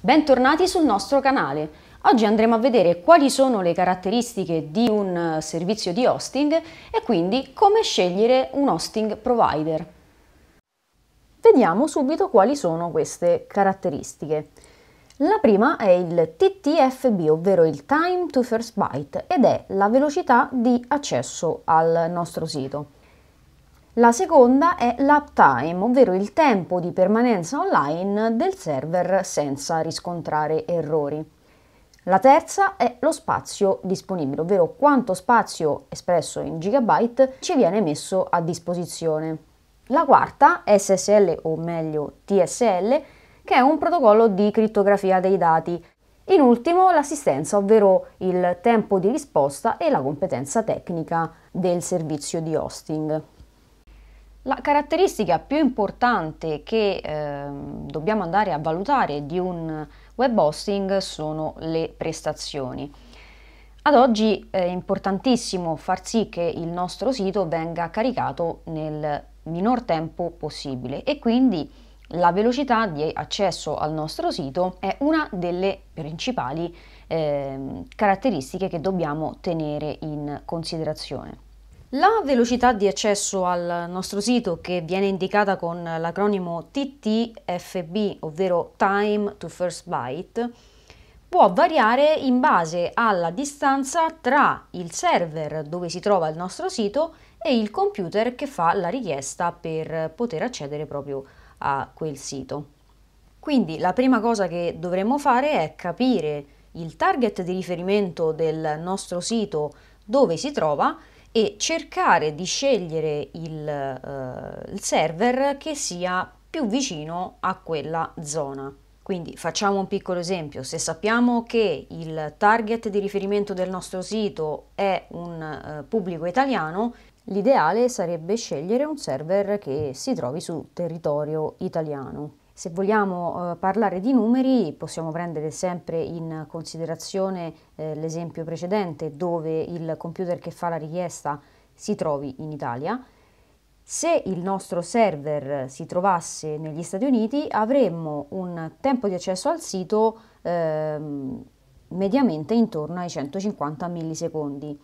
Bentornati sul nostro canale. Oggi andremo a vedere quali sono le caratteristiche di un eh, servizio di hosting e quindi come scegliere un hosting provider. Vediamo subito quali sono queste caratteristiche. La prima è il TTFB, ovvero il Time to First Byte, ed è la velocità di accesso al nostro sito. La seconda è l'uptime, ovvero il tempo di permanenza online del server senza riscontrare errori. La terza è lo spazio disponibile, ovvero quanto spazio espresso in gigabyte ci viene messo a disposizione. La quarta, SSL o meglio TSL, che è un protocollo di criptografia dei dati. In ultimo l'assistenza, ovvero il tempo di risposta e la competenza tecnica del servizio di hosting. La caratteristica più importante che eh, dobbiamo andare a valutare di un web hosting sono le prestazioni. Ad oggi è importantissimo far sì che il nostro sito venga caricato nel minor tempo possibile e quindi la velocità di accesso al nostro sito è una delle principali eh, caratteristiche che dobbiamo tenere in considerazione. La velocità di accesso al nostro sito che viene indicata con l'acronimo TTFB, ovvero Time to First Byte, può variare in base alla distanza tra il server dove si trova il nostro sito e il computer che fa la richiesta per poter accedere proprio a quel sito. Quindi la prima cosa che dovremmo fare è capire il target di riferimento del nostro sito dove si trova e cercare di scegliere il, eh, il server che sia più vicino a quella zona. Quindi facciamo un piccolo esempio, se sappiamo che il target di riferimento del nostro sito è un eh, pubblico italiano, l'ideale sarebbe scegliere un server che si trovi su territorio italiano. Se vogliamo eh, parlare di numeri possiamo prendere sempre in considerazione eh, l'esempio precedente dove il computer che fa la richiesta si trovi in Italia. Se il nostro server si trovasse negli Stati Uniti avremmo un tempo di accesso al sito ehm, mediamente intorno ai 150 millisecondi.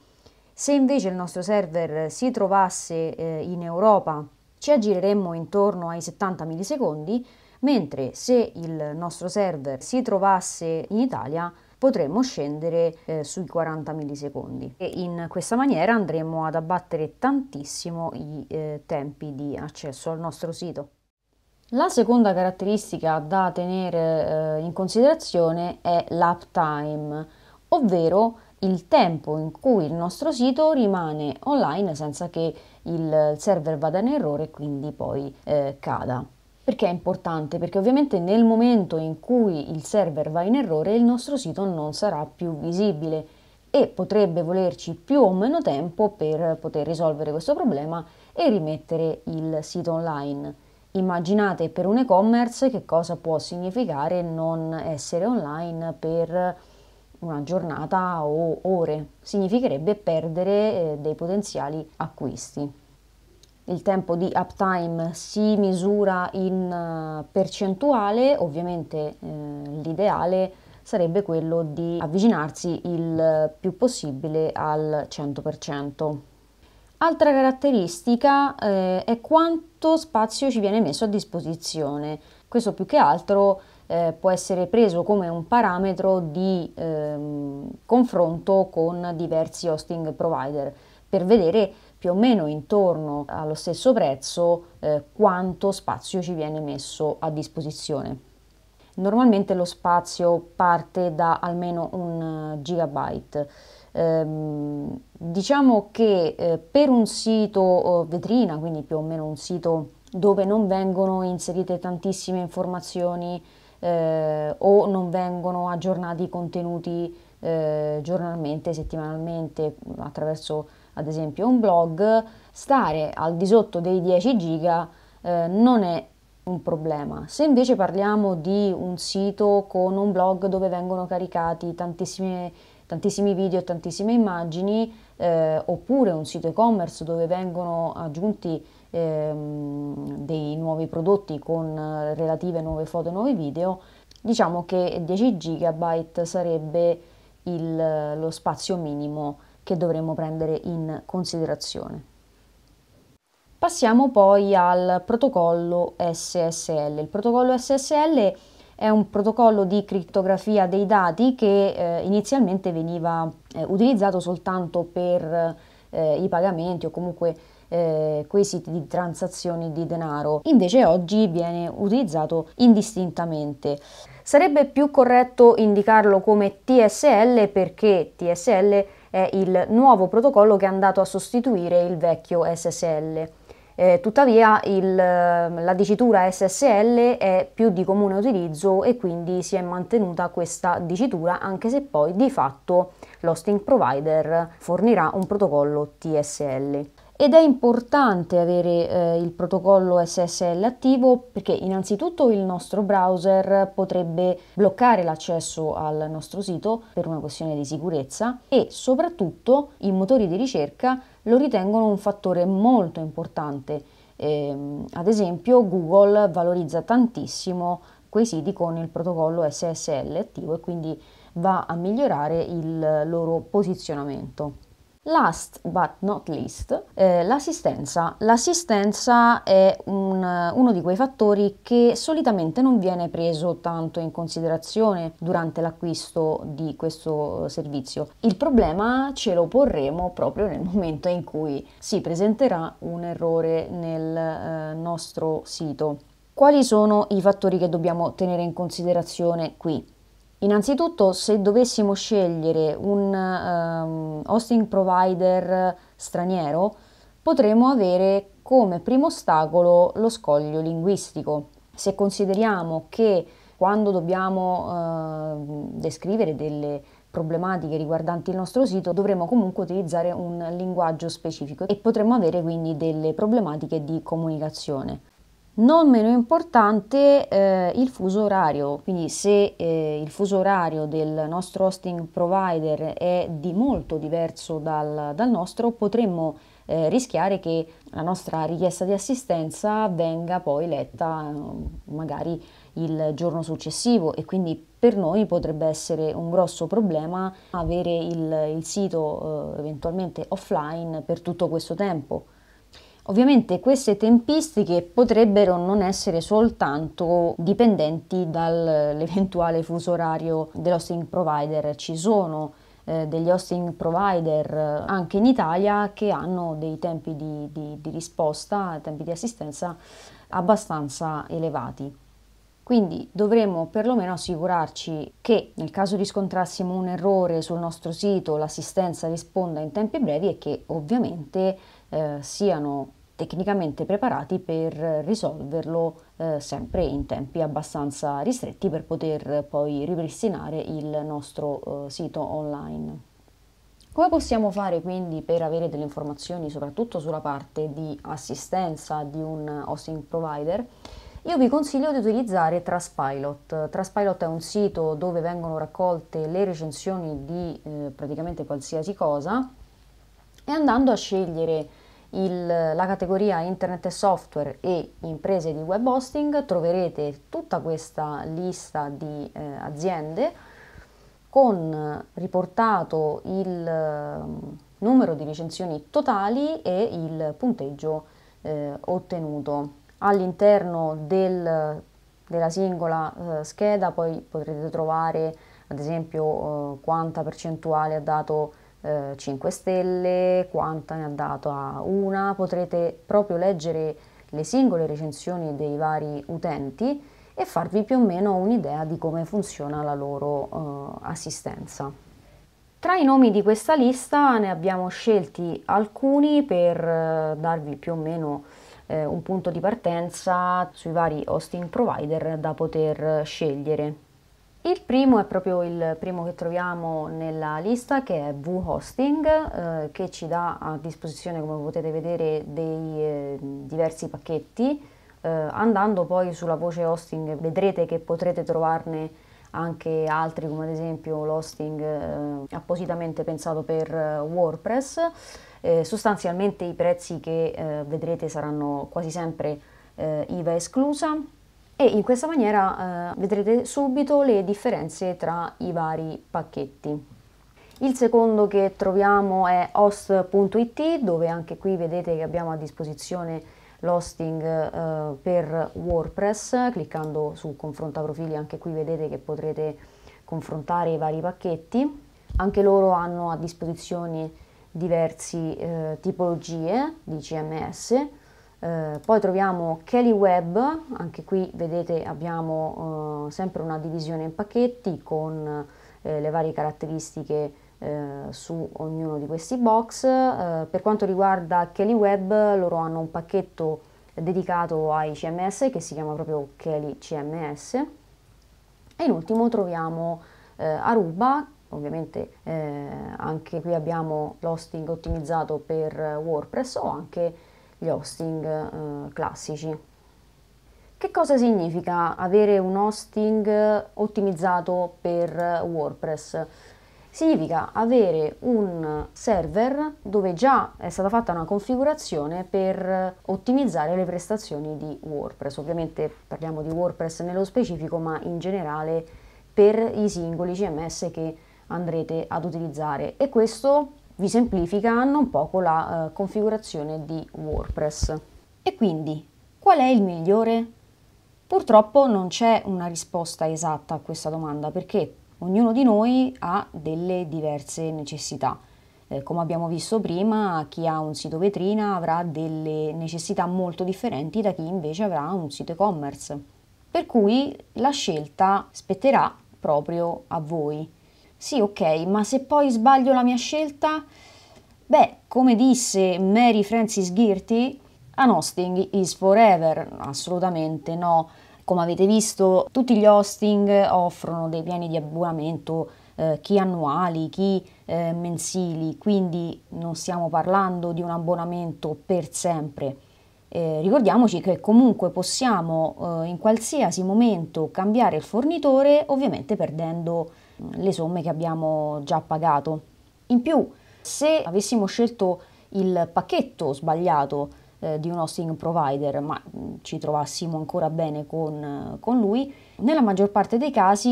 Se invece il nostro server si trovasse eh, in Europa ci aggireremmo intorno ai 70 millisecondi mentre se il nostro server si trovasse in Italia potremmo scendere eh, sui 40 millisecondi e in questa maniera andremo ad abbattere tantissimo i eh, tempi di accesso al nostro sito. La seconda caratteristica da tenere eh, in considerazione è l'uptime, ovvero il tempo in cui il nostro sito rimane online senza che il server vada in errore e quindi poi eh, cada. Perché è importante? Perché ovviamente nel momento in cui il server va in errore il nostro sito non sarà più visibile e potrebbe volerci più o meno tempo per poter risolvere questo problema e rimettere il sito online. Immaginate per un e-commerce che cosa può significare non essere online per una giornata o ore. Significherebbe perdere eh, dei potenziali acquisti. Il tempo di uptime si misura in eh, percentuale, ovviamente eh, l'ideale sarebbe quello di avvicinarsi il più possibile al 100%. Altra caratteristica eh, è quanto spazio ci viene messo a disposizione. Questo più che altro eh, può essere preso come un parametro di ehm, confronto con diversi hosting provider per vedere più o meno intorno allo stesso prezzo eh, quanto spazio ci viene messo a disposizione. Normalmente lo spazio parte da almeno un eh, gigabyte. Ehm, diciamo che eh, per un sito eh, vetrina, quindi più o meno un sito dove non vengono inserite tantissime informazioni eh, o non vengono aggiornati i contenuti eh, giornalmente, settimanalmente attraverso ad esempio un blog, stare al di sotto dei 10 giga eh, non è un problema. Se invece parliamo di un sito con un blog dove vengono caricati tantissimi video e tantissime immagini, eh, oppure un sito e-commerce dove vengono aggiunti ehm, dei nuovi prodotti con relative nuove foto e nuovi video, diciamo che 10 GB sarebbe il, lo spazio minimo che dovremmo prendere in considerazione. Passiamo poi al protocollo SSL. Il protocollo SSL è un protocollo di criptografia dei dati che eh, inizialmente veniva eh, utilizzato soltanto per eh, i pagamenti o comunque eh, quei siti di transazioni di denaro, invece oggi viene utilizzato indistintamente. Sarebbe più corretto indicarlo come TSL perché TSL è il nuovo protocollo che è andato a sostituire il vecchio SSL. Eh, tuttavia il, ehm, la dicitura SSL è più di comune utilizzo e quindi si è mantenuta questa dicitura anche se poi di fatto l'hosting provider fornirà un protocollo TSL ed è importante avere eh, il protocollo SSL attivo perché innanzitutto il nostro browser potrebbe bloccare l'accesso al nostro sito per una questione di sicurezza e soprattutto i motori di ricerca lo ritengono un fattore molto importante. Eh, ad esempio Google valorizza tantissimo quei siti con il protocollo SSL attivo e quindi va a migliorare il loro posizionamento. Last but not least, eh, l'assistenza. L'assistenza è un, uno di quei fattori che solitamente non viene preso tanto in considerazione durante l'acquisto di questo servizio. Il problema ce lo porremo proprio nel momento in cui si presenterà un errore nel eh, nostro sito. Quali sono i fattori che dobbiamo tenere in considerazione qui? Innanzitutto, se dovessimo scegliere un um, hosting provider straniero, potremmo avere come primo ostacolo lo scoglio linguistico. Se consideriamo che quando dobbiamo uh, descrivere delle problematiche riguardanti il nostro sito, dovremo comunque utilizzare un linguaggio specifico e potremmo avere quindi delle problematiche di comunicazione. Non meno importante eh, il fuso orario, quindi se eh, il fuso orario del nostro hosting provider è di molto diverso dal, dal nostro, potremmo eh, rischiare che la nostra richiesta di assistenza venga poi letta eh, magari il giorno successivo e quindi per noi potrebbe essere un grosso problema avere il, il sito eh, eventualmente offline per tutto questo tempo. Ovviamente queste tempistiche potrebbero non essere soltanto dipendenti dall'eventuale fuso orario dell'hosting provider, ci sono eh, degli hosting provider eh, anche in Italia che hanno dei tempi di, di, di risposta, tempi di assistenza abbastanza elevati. Quindi dovremmo perlomeno assicurarci che nel caso riscontrassimo un errore sul nostro sito l'assistenza risponda in tempi brevi e che ovviamente eh, siano tecnicamente preparati per risolverlo eh, sempre in tempi abbastanza ristretti per poter poi ripristinare il nostro eh, sito online. Come possiamo fare quindi per avere delle informazioni soprattutto sulla parte di assistenza di un hosting provider? io vi consiglio di utilizzare Traspilot. Traspilot è un sito dove vengono raccolte le recensioni di eh, praticamente qualsiasi cosa e andando a scegliere il, la categoria internet e software e imprese di web hosting troverete tutta questa lista di eh, aziende con riportato il ehm, numero di recensioni totali e il punteggio eh, ottenuto. All'interno del, della singola eh, scheda poi potrete trovare ad esempio eh, quanta percentuale ha dato 5 eh, stelle, quanta ne ha data una, potrete proprio leggere le singole recensioni dei vari utenti e farvi più o meno un'idea di come funziona la loro eh, assistenza. Tra i nomi di questa lista ne abbiamo scelti alcuni per eh, darvi più o meno eh, un punto di partenza sui vari hosting provider da poter scegliere. Il primo è proprio il primo che troviamo nella lista che è VHosting eh, che ci dà a disposizione come potete vedere dei eh, diversi pacchetti. Eh, andando poi sulla voce hosting vedrete che potrete trovarne anche altri come ad esempio l'hosting eh, appositamente pensato per eh, WordPress. Eh, sostanzialmente i prezzi che eh, vedrete saranno quasi sempre eh, IVA esclusa e in questa maniera vedrete subito le differenze tra i vari pacchetti. Il secondo che troviamo è host.it dove anche qui vedete che abbiamo a disposizione l'hosting eh, per WordPress, cliccando su confronta profili anche qui vedete che potrete confrontare i vari pacchetti. Anche loro hanno a disposizione diverse eh, tipologie di CMS. Eh, poi troviamo Kelly Web, anche qui vedete abbiamo eh, sempre una divisione in pacchetti con eh, le varie caratteristiche eh, su ognuno di questi box. Eh, per quanto riguarda Kelly Web, loro hanno un pacchetto dedicato ai CMS che si chiama proprio Kelly CMS. E in ultimo troviamo eh, Aruba, ovviamente eh, anche qui abbiamo l'hosting ottimizzato per WordPress o anche gli hosting eh, classici. Che cosa significa avere un hosting ottimizzato per WordPress? Significa avere un server dove già è stata fatta una configurazione per ottimizzare le prestazioni di WordPress. Ovviamente parliamo di WordPress nello specifico, ma in generale per i singoli CMS che andrete ad utilizzare e questo vi semplifica non poco la uh, configurazione di WordPress. E quindi qual è il migliore? Purtroppo non c'è una risposta esatta a questa domanda perché ognuno di noi ha delle diverse necessità. Eh, come abbiamo visto prima, chi ha un sito vetrina avrà delle necessità molto differenti da chi invece avrà un sito e-commerce. Per cui la scelta spetterà proprio a voi. Sì, ok, ma se poi sbaglio la mia scelta? Beh, come disse Mary Frances Girty, an hosting is forever, assolutamente no. Come avete visto, tutti gli hosting offrono dei piani di abbonamento eh, chi annuali, chi eh, mensili, quindi non stiamo parlando di un abbonamento per sempre. Eh, ricordiamoci che comunque possiamo eh, in qualsiasi momento cambiare il fornitore, ovviamente perdendo mm, le somme che abbiamo già pagato. In più, se avessimo scelto il pacchetto sbagliato eh, di un hosting provider, ma mm, ci trovassimo ancora bene con, eh, con lui. Nella maggior parte dei casi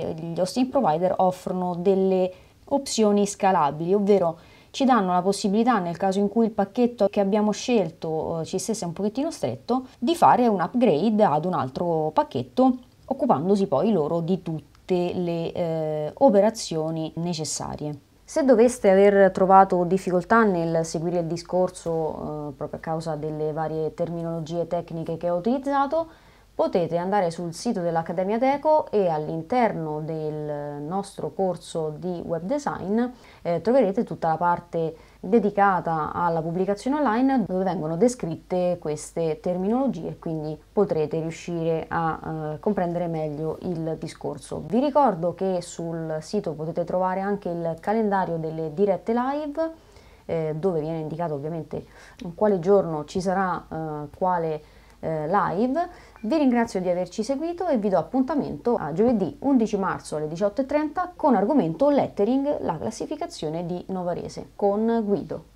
i, gli hosting provider offrono delle opzioni scalabili, ovvero ci danno la possibilità, nel caso in cui il pacchetto che abbiamo scelto eh, ci stesse un pochettino stretto, di fare un upgrade ad un altro pacchetto, occupandosi poi loro di tutte le eh, operazioni necessarie. Se doveste aver trovato difficoltà nel seguire il discorso eh, proprio a causa delle varie terminologie tecniche che ho utilizzato, potete andare sul sito dell'Accademia Deco e all'interno del nostro corso di web design eh, troverete tutta la parte dedicata alla pubblicazione online dove vengono descritte queste terminologie e quindi potrete riuscire a eh, comprendere meglio il discorso. Vi ricordo che sul sito potete trovare anche il calendario delle dirette live eh, dove viene indicato ovviamente in quale giorno ci sarà eh, quale eh, live. Vi ringrazio di averci seguito e vi do appuntamento a giovedì 11 marzo alle 18.30 con argomento lettering, la classificazione di Novarese, con Guido.